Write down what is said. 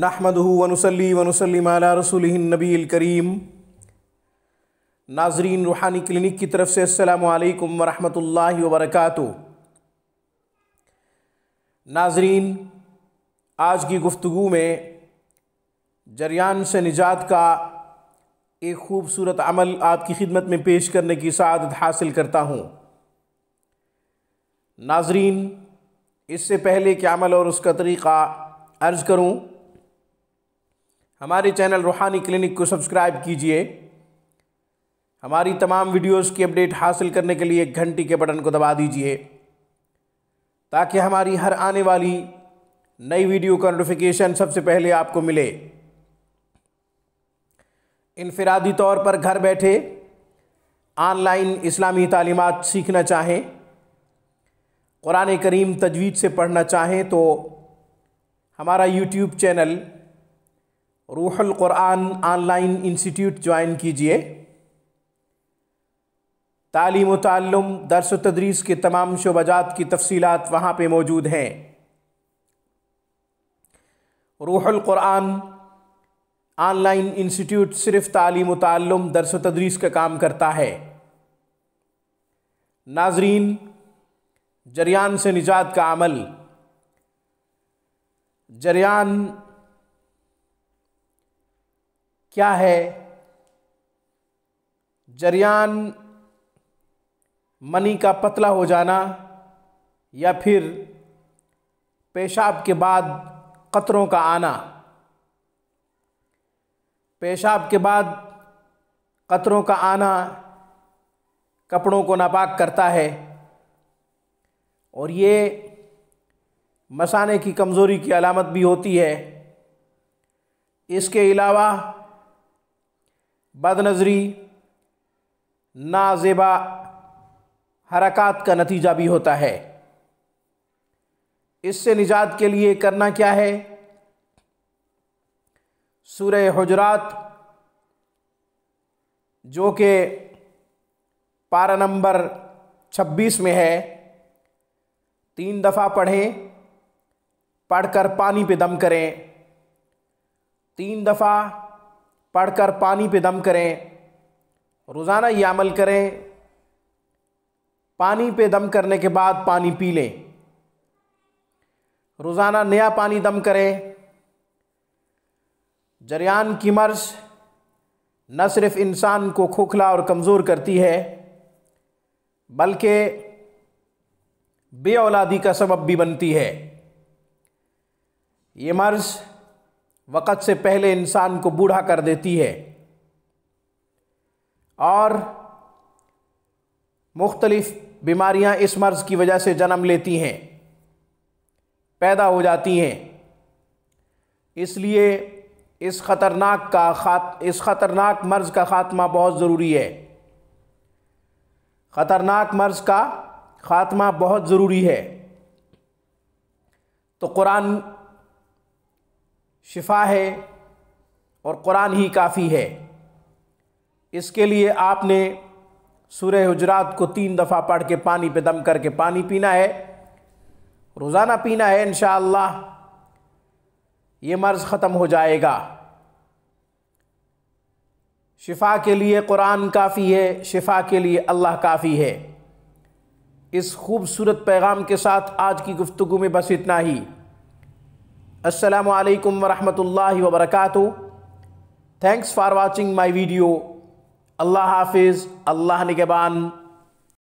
नहमदूवनसली वनसलीम रसूल नबील करीम नाजरीन रूहानी क्लिनिक की तरफ से अल्लाम वरहमल वरक नाजरीन आज की गुफ्तु में जरियान से निजात का एक खूबसूरत अमल आपकी खिदमत में पेश करने की सदत हासिल करता हूँ नाजरीन इससे पहले के अमल और उसका तरीक़ा अर्ज़ करूँ हमारे चैनल रूहानी क्लिनिक को सब्सक्राइब कीजिए हमारी तमाम वीडियोस की अपडेट हासिल करने के लिए घंटी के बटन को दबा दीजिए ताकि हमारी हर आने वाली नई वीडियो का नोटिफिकेशन सबसे पहले आपको मिले इनफरादी तौर पर घर बैठे ऑनलाइन इस्लामी तालीमत सीखना चाहें कुरान करीम तजवीज़ से पढ़ना चाहें तो हमारा YouTube channel Ruhul Quran online institute join कीजिए तालीम तालम दरस तदरीस के तमाम शोबाजात की तफसीलात वहाँ पर मौजूद हैं रूहुल क़ुरान ऑनलाइन इंस्टीट्यूट सिर्फ तालीम तालम दरस व तदरीस का काम करता है नाजरीन जरियान से निजात का अमल जरियान क्या है जरियान मनी का पतला हो जाना या फिर पेशाब के बाद कतरों का आना पेशाब के बाद कतरों का आना कपड़ों को नापाक करता है और ये मसाने की कमज़ोरी की अलामत भी होती है इसके अलावा बदनज़री नाजेबा हरकत का नतीजा भी होता है इससे निजात के लिए करना क्या है सूर्य हजरात जो कि पारा नंबर 26 में है तीन दफ़ा पढ़ें पढ़कर पानी पे दम करें तीन दफ़ा पढ़कर पानी पे दम करें रोज़ाना ये अमल करें पानी पे दम करने के बाद पानी पी लें रोज़ाना नया पानी दम करें जरियान की मर्ज न सिर्फ इंसान को खोखला और कमज़ोर करती है बल्कि बे औलादी का सबब भी बनती है ये मर्ज़ वक़्त से पहले इंसान को बूढ़ा कर देती है और मुख्तलिफ़ बीमारियां इस मर्ज़ की वजह से जन्म लेती हैं पैदा हो जाती हैं इसलिए इस ख़तरनाक का खात इस ख़तरनाक मर्ज़ का ख़ात्मा बहुत ज़रूरी है ख़तरनाक मर्ज़ का ख़ात्मा बहुत ज़रूरी है तो कुरान शिफा है और कुरान ही काफ़ी है इसके लिए आपने सूर्य हजरात को तीन दफ़ा पढ़ के पानी पे दम करके पानी पीना है रोज़ाना पीना है इन ये मर्ज़ ख़त्म हो जाएगा शिफा के लिए कुरान काफ़ी है शिफा के लिए अल्लाह काफ़ी है इस खूबसूरत पैगाम के साथ आज की गुफ्तु में बस इतना ही Assalamu alaikum wa rahmatullahi wa barakatuh. Thanks for watching my video. Allah Hafiz, Allah Nigaban.